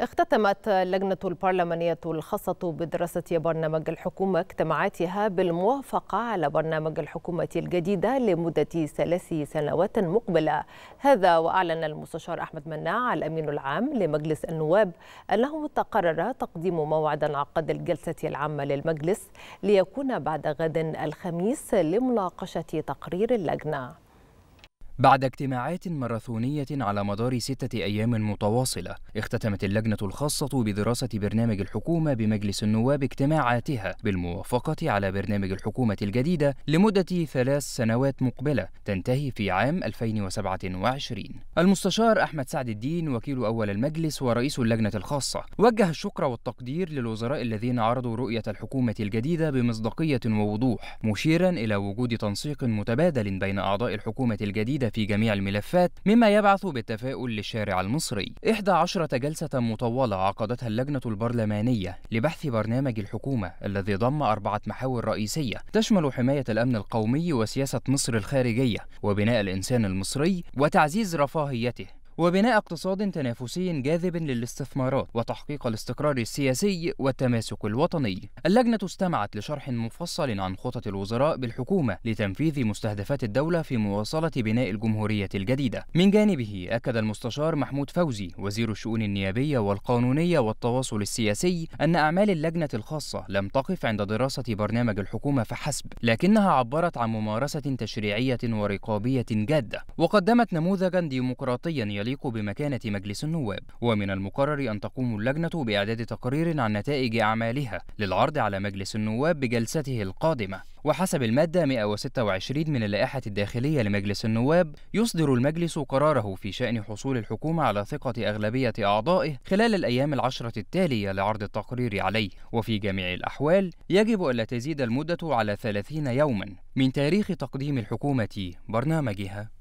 اختتمت اللجنة البرلمانية الخاصة بدراسة برنامج الحكومة اجتماعاتها بالموافقة على برنامج الحكومة الجديدة لمدة ثلاث سنوات مقبلة هذا وأعلن المستشار أحمد مناع الأمين العام لمجلس النواب أنه تقرر تقديم موعد عقد الجلسة العامة للمجلس ليكون بعد غد الخميس لمناقشة تقرير اللجنة بعد اجتماعات ماراثونية على مدار ستة أيام متواصلة، اختتمت اللجنة الخاصة بدراسة برنامج الحكومة بمجلس النواب اجتماعاتها بالموافقة على برنامج الحكومة الجديدة لمدة ثلاث سنوات مقبلة تنتهي في عام 2027. المستشار أحمد سعد الدين وكيل أول المجلس ورئيس اللجنة الخاصة وجه الشكر والتقدير للوزراء الذين عرضوا رؤية الحكومة الجديدة بمصداقية ووضوح، مشيرا إلى وجود تنسيق متبادل بين أعضاء الحكومة الجديدة في جميع الملفات مما يبعث بالتفاؤل للشارع المصري 11 جلسة مطولة عقدتها اللجنة البرلمانية لبحث برنامج الحكومة الذي ضم أربعة محاور رئيسية تشمل حماية الأمن القومي وسياسة مصر الخارجية وبناء الإنسان المصري وتعزيز رفاهيته وبناء اقتصاد تنافسي جاذب للاستثمارات وتحقيق الاستقرار السياسي والتماسك الوطني. اللجنة استمعت لشرح مفصل عن خطط الوزراء بالحكومة لتنفيذ مستهدفات الدولة في مواصلة بناء الجمهورية الجديدة. من جانبه أكد المستشار محمود فوزي وزير الشؤون النيابية والقانونية والتواصل السياسي أن أعمال اللجنة الخاصة لم تقف عند دراسة برنامج الحكومة فحسب، لكنها عبرت عن ممارسة تشريعية ورقابية جادة، وقدمت نموذجا ديمقراطيا يليق بمكانة مجلس النواب ومن المقرر أن تقوم اللجنة بإعداد تقرير عن نتائج أعمالها للعرض على مجلس النواب بجلسته القادمة وحسب المادة 126 من اللائحة الداخلية لمجلس النواب يصدر المجلس قراره في شأن حصول الحكومة على ثقة أغلبية أعضائه خلال الأيام العشرة التالية لعرض التقرير عليه وفي جميع الأحوال يجب ألا تزيد المدة على 30 يوما من تاريخ تقديم الحكومة برنامجها